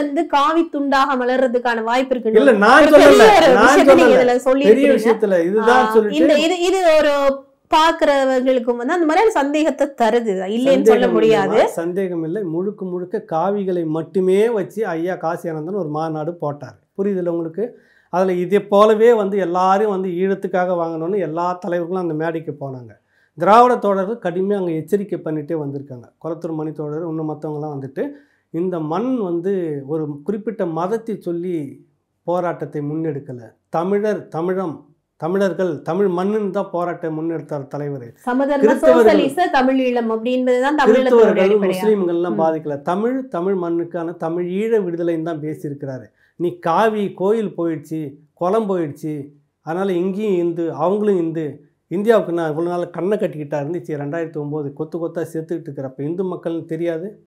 வந்து காவி துண்டாக மலர்றதுக்கான வாய்ப்பு சந்தேகத்தை தருது சொல்ல முடியாது சந்தேகம் இல்லை முழுக்க முழுக்க காவிகளை மட்டுமே வச்சு ஐயா காசியானந்தன் ஒரு மாநாடு போட்டார் புரியுதுல உங்களுக்கு அதுல இதே போலவே வந்து எல்லாரும் வந்து ஈழத்துக்காக வாங்கணும்னு எல்லா தலைவர்களும் அந்த மேடைக்கு போனாங்க திராவிட தோழர்கள் கடுமையாக அங்கே எச்சரிக்கை பண்ணிட்டே வந்திருக்காங்க குளத்தூர் மணி தோழர் இன்னும் மற்றவங்கலாம் வந்துட்டு இந்த மண் வந்து ஒரு குறிப்பிட்ட மதத்தை சொல்லி போராட்டத்தை முன்னெடுக்கலை தமிழர் தமிழம் தமிழர்கள் தமிழ் மண்ணுன்னு தான் போராட்டம் முன்னெடுத்தார் தலைவர் கிறிஸ்தவர்கள் முஸ்லீம்கள்லாம் பாதிக்கல தமிழ் தமிழ் மண்ணுக்கான தமிழ் ஈழ விடுதலைன்னு தான் பேசியிருக்கிறாரு நீ காவி கோயில் போயிடுச்சு குளம் போயிடுச்சு அதனால் இங்கேயும் இந்து அவங்களும் இந்து இந்தியாவுக்கு நான் இவ்வளோ நாள் கண்ணை கட்டிக்கிட்டா இருந்துச்சு ரெண்டாயிரத்தி ஒம்போது கொத்து கொத்தாக செத்துக்கிட்டு இருக்கிறப்ப இந்து மக்கள்னு தெரியாது